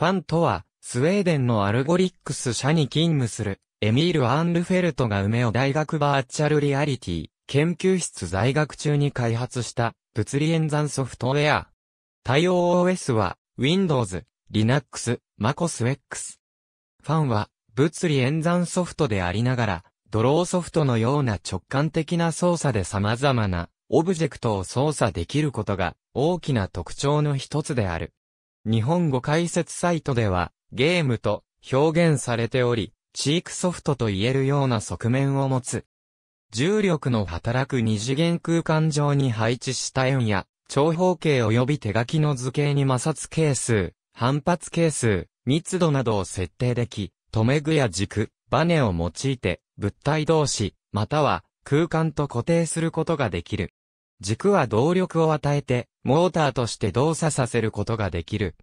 ファンとは、スウェーデンのアルゴリックス社に勤務する、エミール・アンルフェルトが梅を大学バーチャルリアリティ、研究室在学中に開発した、物理演算ソフトウェア。対応 OS は、Windows、Linux、MacOSX。ファンは、物理演算ソフトでありながら、ドローソフトのような直感的な操作で様々なオブジェクトを操作できることが大きな特徴の一つである。日本語解説サイトでは、ゲームと表現されており、チークソフトと言えるような側面を持つ。重力の働く二次元空間上に配置した円や、長方形及び手書きの図形に摩擦係数、反発係数、密度などを設定でき、留め具や軸、バネを用いて、物体同士、または空間と固定することができる。軸は動力を与えて、モーターとして動作させることができる。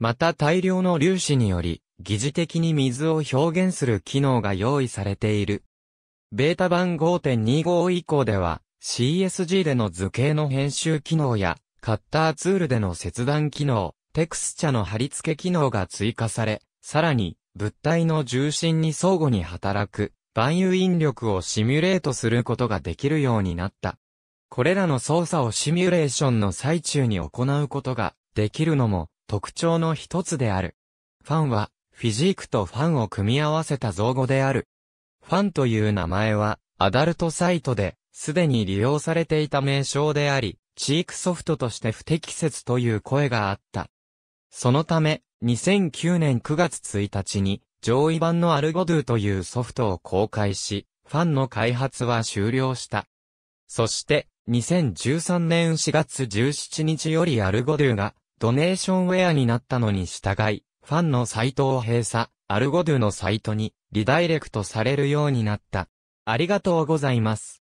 また大量の粒子により、疑似的に水を表現する機能が用意されている。ベータ版5.25以降では、CSG での図形の編集機能や、カッターツールでの切断機能、テクスチャの貼り付け機能が追加され、さらに、物体の重心に相互に働く、万有引力をシミュレートすることができるようになった。これらの操作をシミュレーションの最中に行うことができるのも特徴の一つである。ファンはフィジークとファンを組み合わせた造語である。ファンという名前はアダルトサイトですでに利用されていた名称であり、チークソフトとして不適切という声があった。そのため、2009年9月1日に上位版のアルゴドゥというソフトを公開し、ファンの開発は終了した。そして、2013年4月17日よりアルゴドゥがドネーションウェアになったのに従い、ファンのサイトを閉鎖、アルゴドゥのサイトにリダイレクトされるようになった。ありがとうございます。